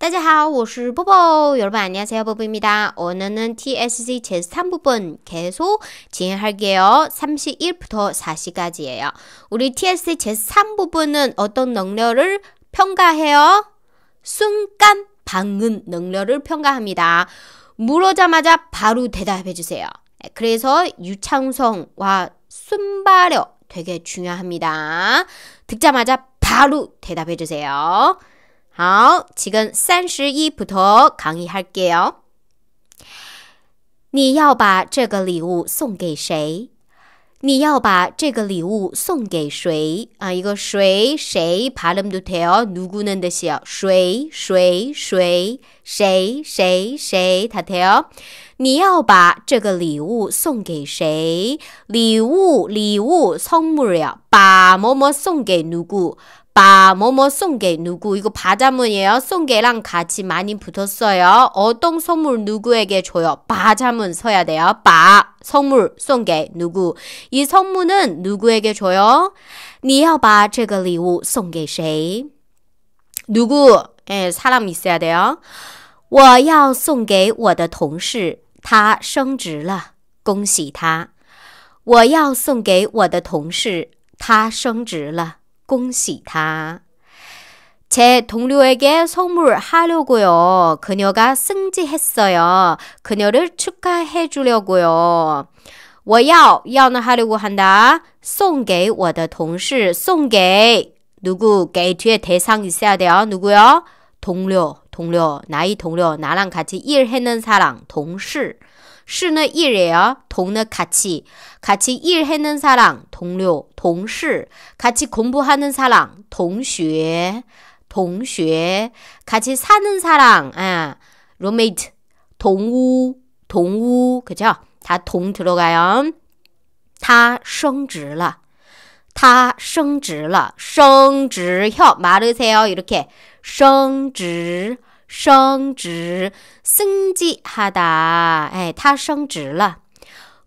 大家好,我是波波. 여러분 안녕하세요. 보보입니다. 오늘은 TSC 제3부분 계속 진행할게요. 31부터 40까지예요. 우리 TSC 제3부분은 어떤 능력을 평가해요? 순간 방은 능력을 평가합니다. 물어자마자 바로 대답해 주세요. 그래서 유창성과 순발력 되게 중요합니다. 듣자마자 바로 대답해 주세요. 好，七根三十一菩提扛一下给哦。你要把这个礼物送给谁？你要把这个礼物送给谁啊？一个谁谁帕楞多特哦，奴姑嫩的小谁谁谁谁谁谁他特哦。你要把这个礼物送给谁？礼物礼物送木了，把某某送给奴姑。 빠, 뭐뭐 송게 누구 이거 바자문이에요. 송게랑 같이 많이 붙었어요. 어떤 선물 누구에게 줘요. 바자문 써야 돼요. 빠, 선물 쏜게 누구 이 선물은 누구에게 줘요? 你要把这个礼物送给谁? 누구? 예, 사람 있어야 돼요. 我要送给我的同事，他升职了，恭喜他。我要送给我的同事，他升职了。 恭喜他.제 동료에게 선물하려고요. 그녀가 승지했어요 그녀를 축하해 주려고요. 我要要는 하려고 한다. 送给我的同事送给 누구 给 뒤에 대상 있어야 돼요. 누구요? 동료, 동료, 나의 동료, 나랑 같이 일하는 사람, 동시 시는 일이에요. 동는 같이. 같이 일하는 사람, 동료, 동시. 같이 공부하는 사람, 동시동시 같이 사는 사람, 아, 룸메이트. 동우, 동우. 그죠? 다 동 들어가요. 다升职了다升职了升职혀 마르세요. 이렇게. 升职升职升级哈达，哎，他升职了，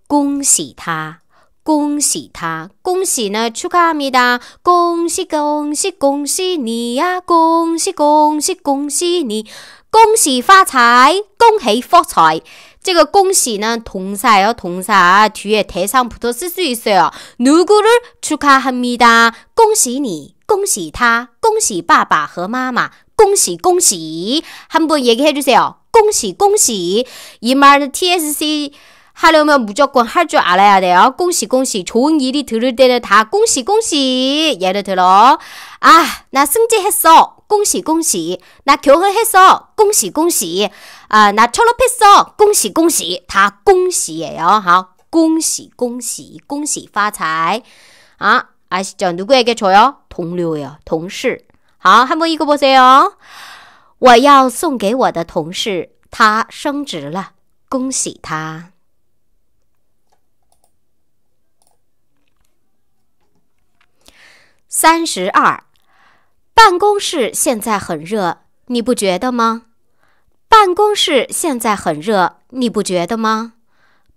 恭喜他，恭喜他，恭喜呢！祝哈密达，恭喜恭喜恭喜你呀，恭喜恭喜恭喜你，恭喜发财，恭喜发财！这个恭喜呢，同词哟，同词啊，对，对象，부터쓸수있어 요， 누구를축하합니 다， 恭喜你，恭喜他，恭喜爸爸和妈妈。 꽁시 꽁시 한번 얘기해 주세요. 꽁시 꽁시 이 말은 TSC 하려면 무조건 할 줄 알아야 돼요. 꽁시 꽁시 좋은 일이 들을 때는 다 꽁시 꽁시 예를 들어 아나 승진했어 꽁시 꽁시 나 결혼했어 꽁시 꽁시 아나 졸업했어 꽁시 꽁시 다 꽁시예요. 하 어, 꽁시 꽁시 꽁시 发财아 어, 아시죠? 누구에게 줘요? 동료예요. 동시. 好，还么一个波塞哦！我要送给我的同事，他升职了，恭喜他。三十二，办公室现在很热，你不觉得吗？办公室现在很热，你不觉得吗？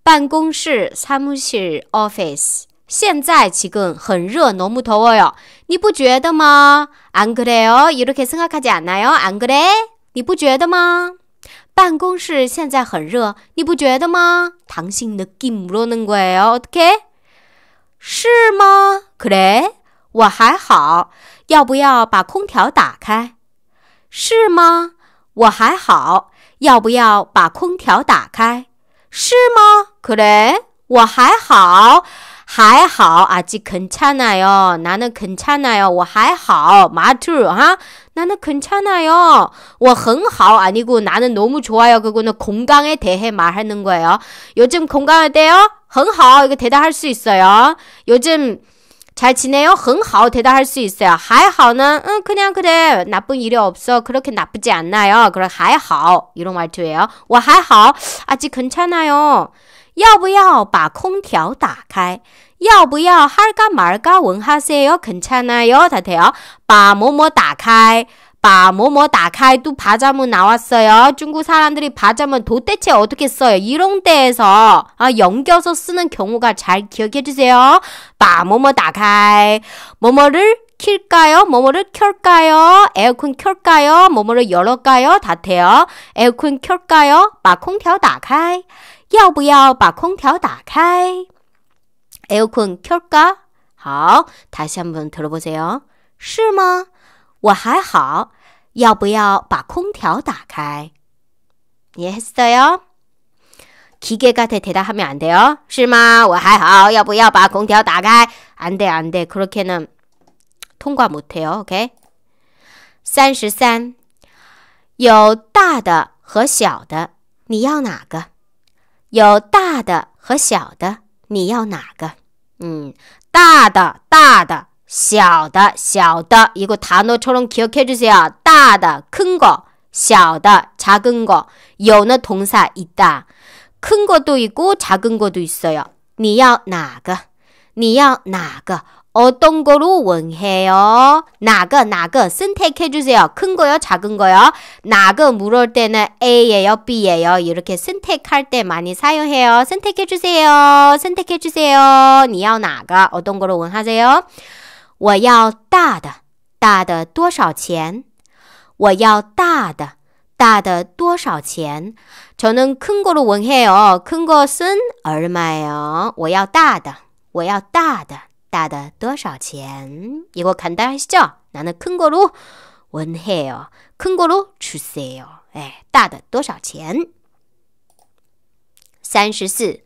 办公室，参谋室，office。现在气更很热，너무더哦哟，你不觉得吗？安格雷哦，一路开生阿开讲来哦，安格雷，你不觉得吗？办公室现在很热，你不觉得吗？唐心的吉姆罗嫩鬼哦，OK，是吗？可雷，我还好，要不要把空调打开？是吗？我还好，要不要把空调打开？是吗？可雷，我还好。还好 아직 괜찮아요. 나는 괜찮아요. 我还好. 마투 하? 어? 나는 괜찮아요. 我很好 아니고 나는 너무 좋아요. 그거는 건강에 대해 말하는 거예요. 요즘 건강하대요? 很好 이거 대답할 수 있어요. 요즘 잘 지내요? 很好 대답할 수 있어요. 还好는 응, 그냥 그래. 나쁜 일이 없어. 그렇게 나쁘지 않나요? 그럼 还好 이런 말투예요. 我还好 아직 괜찮아요. 要不要把空调打开？要不要할까말까원하세요괜찮아요 다태요. 바뭐打开.바 뭐뭐 打开또 바자문 나왔어요. 중국 사람들이 바자문 도대체 어떻게 써요? 이런 때에서 아, 연겨서 쓰는 경우가 잘 기억해 주세요. 바 뭐뭐 打开. 뭐뭐를 킬까요? 뭐뭐를 켤까요? 에어컨 켤까요? 뭐뭐를 열을까요? 다태요. 에어컨 켤까요? 마空调打开. 要不要把空调打开？ 에어컨 켤까? 好， 다시 한번 들어보세요. 是吗?我还好.要不要把空调打开? 이해했어요? 기계 같아 대답하면 안 돼요. 是吗?我还好.要不要把空调打开?안 돼, 안 돼. 그렇게는 통과 못 해요. 오케이? 33. 有大的和小的，你要哪个？ 有大的和小的，你要哪个？嗯，大的大的，小的小的。이거 단어처럼 기억해 주세요. 大的큰 거, 小的작은 거. 有는 동사 있다. 큰 것도 있고 작은 것도 있어요. 你要哪个?你要哪个？ 어떤 거로 원해요? 나가 나가 선택해 주세요. 큰 거요, 작은 거요. 나가 물을 때는 A예요, B예요. 이렇게 선택할 때 많이 사용해요. 선택해 주세요. 선택해 주세요. 你要 나가 어떤 거로 원하세요? 我要大的,大的多少钱?我要大的,大的多少钱? 저는 큰 거로 원해요. 큰 것은 얼마예요? 我要大的,我要大的.大的多少钱？이거간단하시죠나는큰거로원해요큰거로주세요哎，大的多少钱？三十四。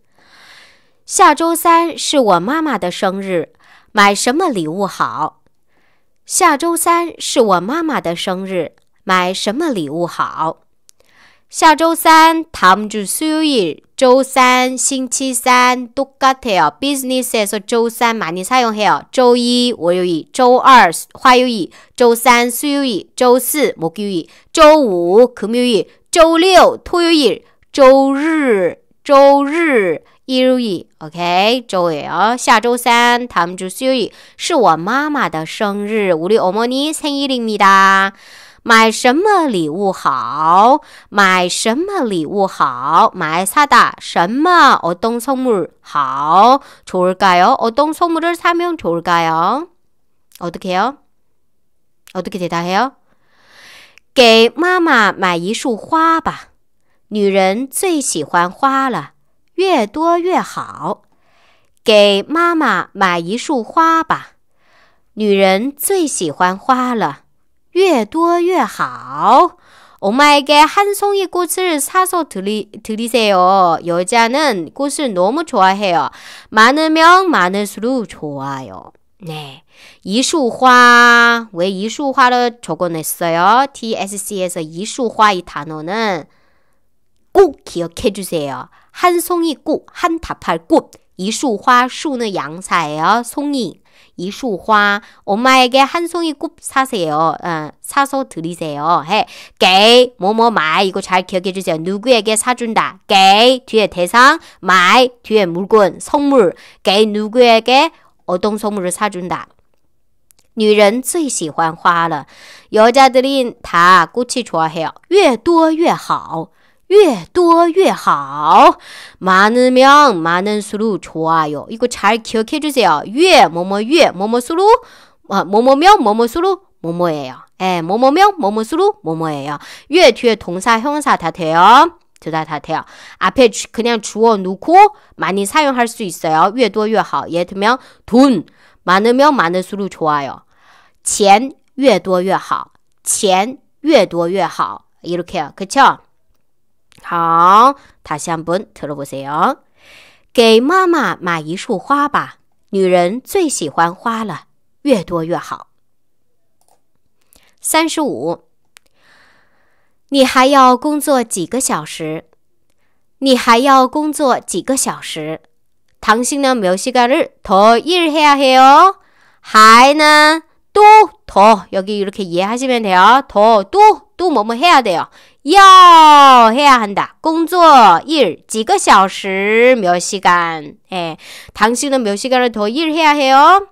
下周三是我妈妈的生日，买什么礼物好？下周三是我妈妈的生日，买什么礼物好？ 下周三다음 주 수요일 조산 싱치산 똑같아요. 비즈니스에서 조산 많이 사용해요. 조이 월요일, 조이 화요일, 조산 수요일, 조시 목요일, 조우 금요일, 조류 토요일, 조일 조일 일요일, OK, 조예요. 下周三 다음 주 수요일 是我妈妈的生日，우리 어머니 생일입니다. 买什么礼物好？买什么礼物好？买啥的什么？我冬虫物好，좋을까 요？ 我冬虫物를사면좋을까 요？ 어떻게 요？ 어떻게대답해 요？ 给妈妈买一束花吧，女人最喜欢花了，越多越好。给妈妈买一束花吧，女人最喜欢花了。越多越好. 엄마에게 한 송이 꽃을 사서 드리, 드리세요. 여자는 꽃을 너무 좋아해요. 많으면 많을수록 좋아요. 네. 이수화. 왜 이수화를 적어냈어요? TSC에서 이수화 이 단어는 꼭 기억해 주세요. 한 송이 꽃, 한 다팔 꽃. 이수화 수는 양사예요. 송이. 이수화 엄마에게 한 송이 꽃 사세요. 어, 사서 드리세요. 해. 게 뭐뭐 마이 이거 잘 기억해 주세요. 누구에게 사준다. 게 뒤에 대상 마이 뒤에 물건 선물 게 누구에게 어떤 선물을 사준다. 女人最喜欢花了。여자들이 다 꽃이 좋아해요. 越多越好。越多越好. 많으면 많은수록 좋아요. 이거 잘 기억해 주세요. 越 예, 뭐뭐 越 예, 뭐뭐수록 아, 뭐뭐면 뭐뭐수록 뭐뭐예요. 예, 뭐뭐면 뭐뭐수록 뭐뭐예요. 越 예, 뒤에 동사 형사 다 돼요. 둘다 다 돼요. 앞에 주, 그냥 주어 놓고 많이 사용할 수 있어요. 越多越好. 예를 들면 돈 많으면 많을수록 좋아요. 钱越多越好.钱越多越好. 이렇게요. 그쵸? 好，他想不特罗布说。给妈妈买一束花吧，女人最喜欢花了，越多越好。三十五，你还要工作几个小时？你还要工作几个小时？唐心呢？没有休假日，多一日还要还哦。还呢？多，多，여기이렇게이해하시면돼요더또또뭐뭐해야돼요여 해야 한다. 공조 일, 지가 小时몇 시간. 예. 당신은 몇 시간을 더 일해야 해요?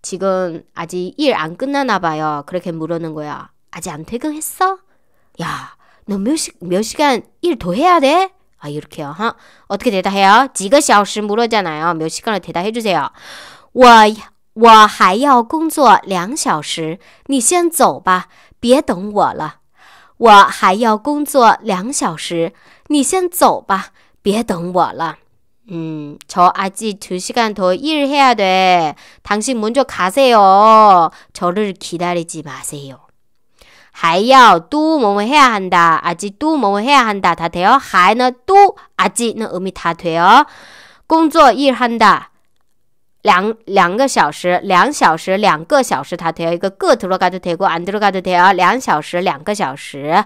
지금 아직 일 안 끝나나 봐요. 그렇게 물어는 거야. 아직 안 퇴근했어? 야, 너몇몇 시간 일 더 해야 돼? 아, 이렇게요. 하? 어떻게 대답해요? 지가 小时 물어잖아요. 몇 시간을 대답해 주세요. 我我还要工作两小时，你先走吧，别等我了。 我还要工作两小时，你先走吧，别等我了。嗯저 아직 두 시간 더일 해야 돼. 당신 먼저 가세요. 저를 기다리지 마세요. 还要또 뭐뭐 해야 한다. 아직 또 뭐뭐 해야 한다. 다 돼요. 还呢또 아직는 의미 다 돼요. 공조 일한다. 两两个小时两小时两个小时다 돼요. 이거 끄 들어가도 되고 안 들어가도 돼요. 2小时 2个小时.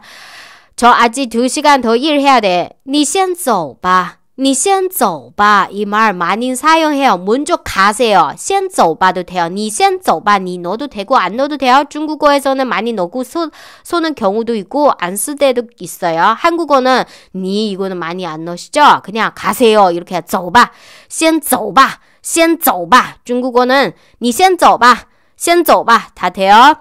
저 아직 2시간 더 일해야 돼. 你先走吧.你先走吧.이 말 많이 사용해요. 먼저 가세요. 先走吧도 돼요. 你先走吧.니 넣어도 되고 안 넣어도 돼요. 중국어에서는 많이 넣고 소, 는 경우도 있고 안쓸 때도 있어요. 한국어는 니 이거는 많이 안 넣으시죠? 그냥 가세요. 이렇게 走吧.先走吧.先走吧. 중국어는 你先走吧.先走吧.다 돼요.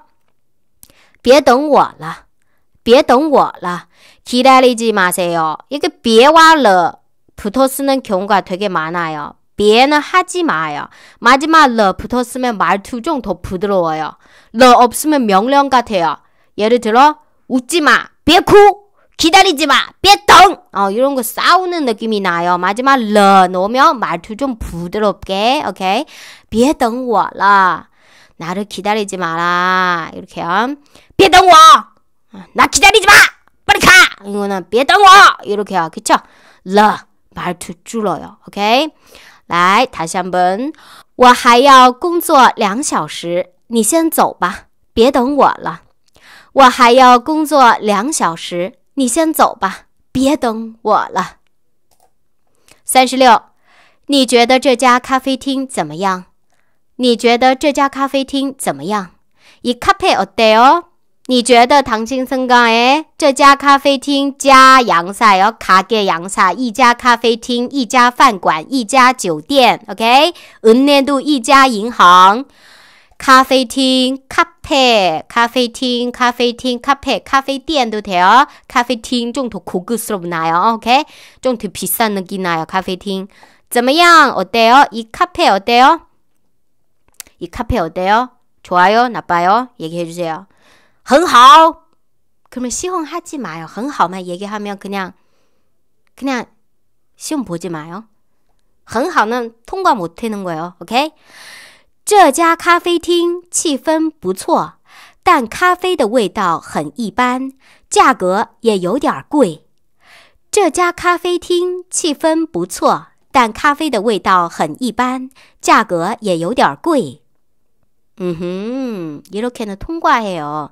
别等我了.别等我了. 기다리지 마세요. 이게 别와了 붙어 쓰는 경우가 되게 많아요. 别는 하지 마요. 마지막 러 붙어 쓰면 말투 좀 더 부드러워요. 러 없으면 명령 같아요. 예를 들어 웃지 마. 别哭. 기다리지 마! 빼똥! 어, 이런 거 싸우는 느낌이 나요. 마지막 러놓으면 말투 좀 부드럽게, 오케이? 别等我了. 나를 기다리지 마라. 이렇게요. 别等我!나 기다리지 마! 빨리 가! 이거는 别等我! 이렇게요. 그쵸? 러 말투 줄어요. 오케이? 来，다시한 번。我还要工作两小时，你先走吧，别等我了。我还要工作两小时。 你先走吧，别等我了。三十六，你觉得这家咖啡厅怎么样？你觉得这家咖啡厅怎么样？一咖啡哦对哦，你觉得唐先生讲诶这家咖啡厅加洋菜哦，卡给洋菜，一家咖啡厅，一家饭馆，一家酒店，OK，五年度一家银行。 카페팅, 카페, 카페팅, 카페팅, 카페, 카페店도 돼요. 카페팅 좀 더 고급스럽나요? 오케좀더 비싼 느낌 나요. 카페팅. 怎么样? 어때요? 이 카페 어때요? 이 카페 어때요? 좋아요? 나빠요? 얘기해 주세요. 很好. 그러면 시험하지 마요. 很好만 얘기하면 그냥 그냥 시험 보지 마요. 很好는 통과 못하는 거예요. 오케 这家咖啡厅气氛不错，但咖啡的味道很一般，价格也有点贵。这家咖啡厅气氛不错，但咖啡的味道很一般，价格也有点贵。嗯哼，이렇게는통과해요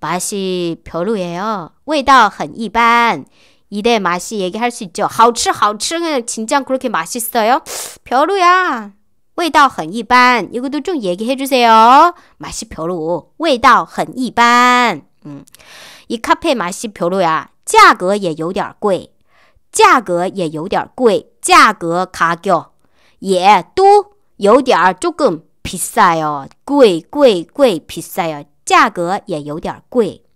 맛이 별로예요. 味道很一般. 이대 맛이 얘기할 수 있죠. 好吃好吃는 진짜 그렇게 맛있어요? 별로야. 味道很一般. 이것도 좀 얘기해 주세요. 맛이 별로. 味道很一般. 음. 이 카페 맛이 별로야. 价格也有点贵.价格也有点贵.价格 가격. 也都有点 예, 조금 비싸요. 贵贵贵 비싸요. 价格也有点贵。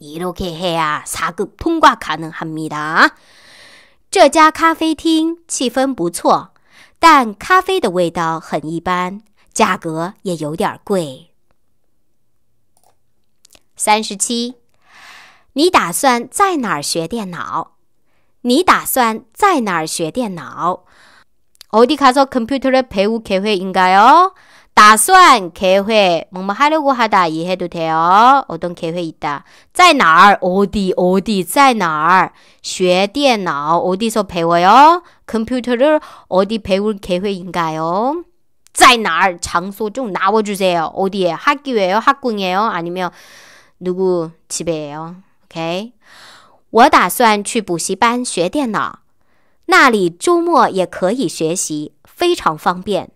一路开黑啊，啥个通关卡呢？哈密达，这家咖啡厅气氛不错，但咖啡的味道很一般，价格也有点贵。三十七，你打算在哪儿学电脑？你打算在哪儿学电脑？어디가서컴퓨터를배우계획인가 요？ 打算 계획 뭐뭐 하려고 하다 이해도 돼요. 어떤 계획 있다. 在哪儿 어디 어디 在哪儿学电脑 어디서 배워요? 컴퓨터를 어디 배울 계획인가요? 在哪儿 장소 좀 나와 주세요. 어디에? 학교예요? 학군이에요? 아니면 누구 집에요 오케이. 我打算去补习班学电脑。那里周末也可以学习，非常方便。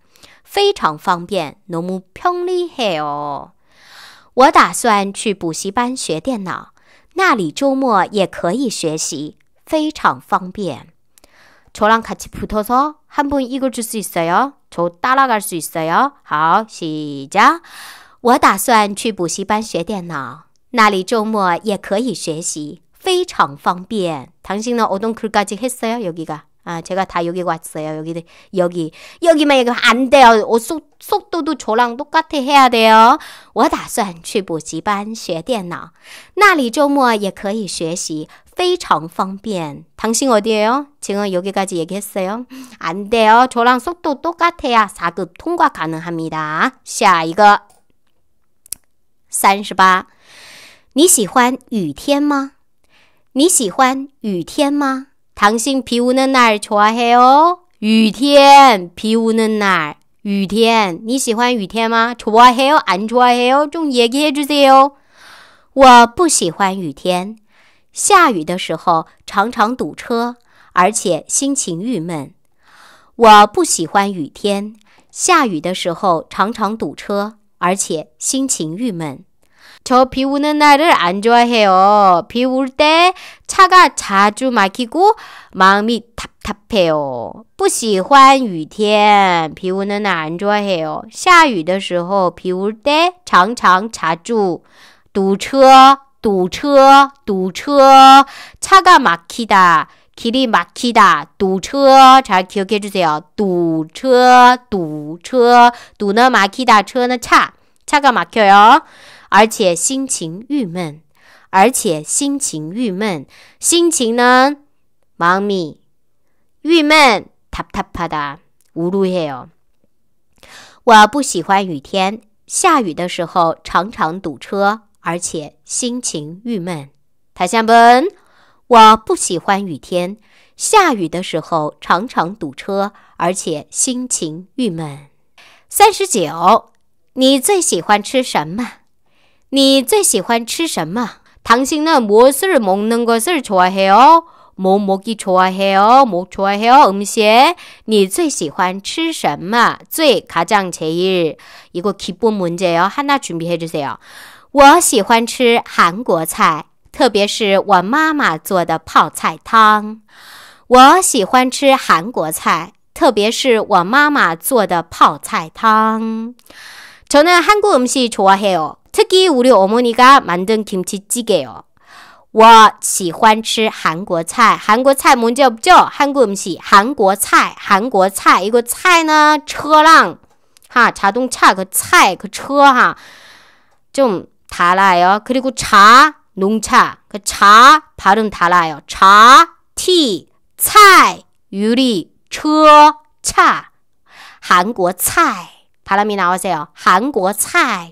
非常方便，너무편리해 요。 我打算去补习班学电脑，那里周末也可以学习，非常方便。저랑같이붙어서한분이걸줄수있어요저따라갈수있어요好，시 작。 我打算去补习班学电脑，那里周末也可以学习，非常方便。당신은어떤글까지했어요여기가 아, 제가 다 여기 왔어요. 여기, 여기. 여기만 여기 안 돼요. 어, 속, 속도도 저랑 똑같아 해야 돼요. 我打算去补习班学电脑.那里周末也可以学习.非常方便. 당신 어디에요? 지금 여기까지 얘기했어요. 안 돼요. 저랑 속도 똑같아야 4급 통과 가능합니다. 下一个. 38. 你喜欢雨天吗?你喜欢雨天吗?당신皮肤는날좋아해 요？ 雨天，皮肤嫩哪？雨天，你喜欢雨天吗？出汗黑哦，暗出汗黑哦，种也黑着子哦。我不喜欢雨天，下雨的时候常常堵车，而且心情郁闷。我不喜欢雨天，下雨的时候常常堵车，而且心情郁闷。 저비 오는 날을 안 좋아해요. 비 올 때 차가 자주 막히고 마음이 답답해요. 不喜欢雨天.비 오는 날 안 좋아해요. 下雨的时候,비 올 때常常 자주 堵车,堵车,堵车. 차가 막히다. 길이 막히다. 堵车잘 기억해 주세요. 堵车,堵车,堵는 막히다, 车는 차. 차가 막혀요. 而且心情郁闷，而且心情郁闷，心情呢，妈咪，郁闷，啪啪啪的，无路耶哟。我不喜欢雨天，下雨的时候常常堵车，而且心情郁闷。他想问，我不喜欢雨天，下雨的时候常常堵车，而且心情郁闷。三十九，你最喜欢吃什么？你最喜欢吃什么？당신은무엇을먹는것을좋아해요뭐먹이좋아해요뭐좋아해요음 식？ 你最喜欢吃什么？最가장제일이거기쁜문제요하나준비해주세요我喜欢吃韩国菜，特别是我妈妈做的泡菜汤。我喜欢吃韩国菜，特别是我妈妈做的泡菜汤。저는한국음식좋아해요 특히 우리 어머니가 만든 김치찌개요. 我喜欢吃韩国菜. 한국菜문제 없죠? 한국 음식, 한국菜, 한국菜. 이거 菜는 차랑 하 자동차 그菜,그 차하 그 좀 달아요. 그리고 차, 농차 그차 발음 달아요. 차, 티, 菜, 유리, 차, 차. 한국菜. 바람이 나오세요. 한국菜.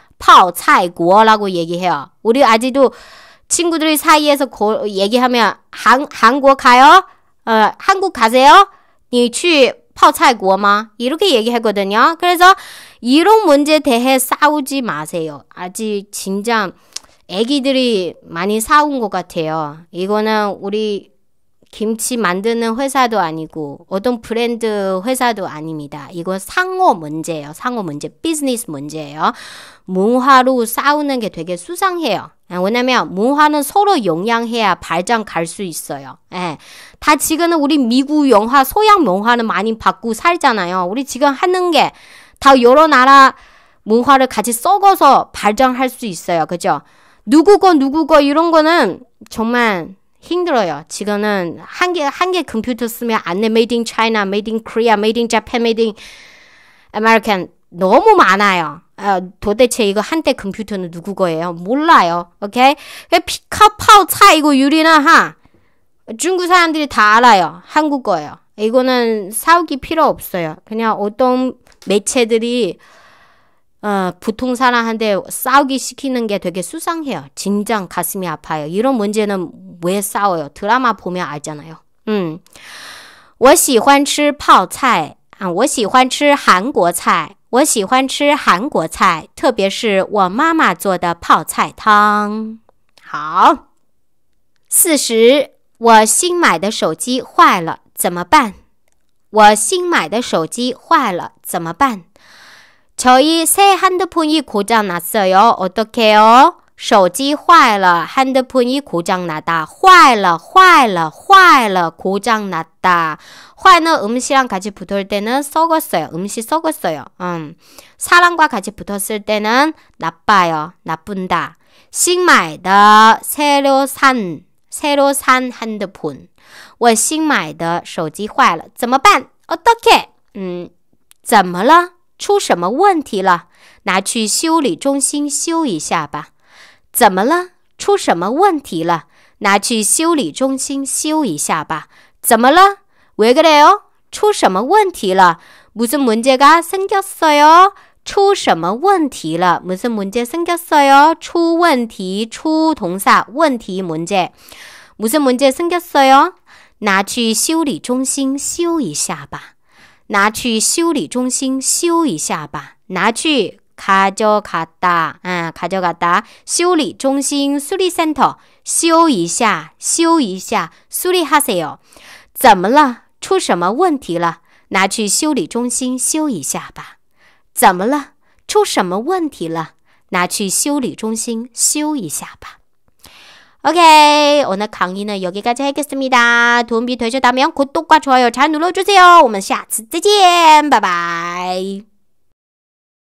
파오차이고라고 구 얘기해요. 우리 아직도 친구들 사이에서 고, 얘기하면 한, 한국 가요? 어, 한국 가세요? 니취 파你차이구国마 이렇게 얘기했거든요 그래서 이런 문제에 대해 싸우지 마세요. 아직 진짜 애기들이 많이 싸운 것 같아요. 이거는 우리 김치 만드는 회사도 아니고 어떤 브랜드 회사도 아닙니다. 이건 상호 문제예요. 상호 문제, 비즈니스 문제예요. 문화로 싸우는 게 되게 수상해요. 아, 왜냐면 문화는 서로 영향해야 발전 갈 수 있어요. 예. 다 지금은 우리 미국 영화, 서양 문화는 많이 받고 살잖아요. 우리 지금 하는 게 다 여러 나라 문화를 같이 썩어서 발전할 수 있어요. 그죠? 누구거누구거 이런 거는 정말 힘들어요. 지금은 한 개 한 개 컴퓨터 쓰면 안내 made in China, made in Korea, made in Japan, made in American 너무 많아요. 아, 도대체 이거 한때 컴퓨터는 누구 거예요? 몰라요. 오케이? 피카파우 차 이거 유리나 하 중국 사람들이 다 알아요. 한국 거예요. 이거는 사오기 필요 없어요. 그냥 어떤 매체들이 어普通사람한테싸우기시키는게되게수상해요징장가슴이아파요이런문제는왜싸워요드라마보면알잖아요嗯，我喜欢吃泡菜啊，我喜欢吃韩国菜，我喜欢吃韩国菜，特别是我妈妈做的泡菜汤。好，四十。我新买的手机坏了，怎么办？我新买的手机坏了，怎么办？ 저희 새 핸드폰이 고장 났어요. 어떡해요? 手机坏了, 핸드폰이 고장나다. 坏了,坏了,坏了, 고장났다. 坏는 음시랑 같이 붙을 때는 썩었어요. 음시 썩었어요. 음. 사랑과 같이 붙었을 때는 나빠요. 나쁜다. 新买的, 새로 산, 새로 산 핸드폰. 我新买的手机坏了.怎么办? 어떻게? 음, 怎么了?出什么问题了？拿去修理中心修一下吧。怎么了？出什么问题了？拿去修理中心修一下吧。怎么了？喂，个嘞哦？出什么问题了？무슨문제가생겼어 요？ 出什么问题了？木生木姐생겼어 요？ 出问题出同啥问题？木姐木生木姐생겼어 요？ 拿去修理中心修一下吧。拿去修理中心修一下吧。拿去卡交卡达，嗯，卡交卡达修理中心苏里山头修一下，修一下苏里哈塞奥。怎么了？出什么问题了？拿去修理中心修一下吧。怎么了？出什么问题了？拿去修理中心修一下吧。 오케이. 오늘 강의는 여기까지 하겠습니다. 도움이 되셨다면 구독과 좋아요 잘 눌러주세요. 我们下次再见. 바이바이.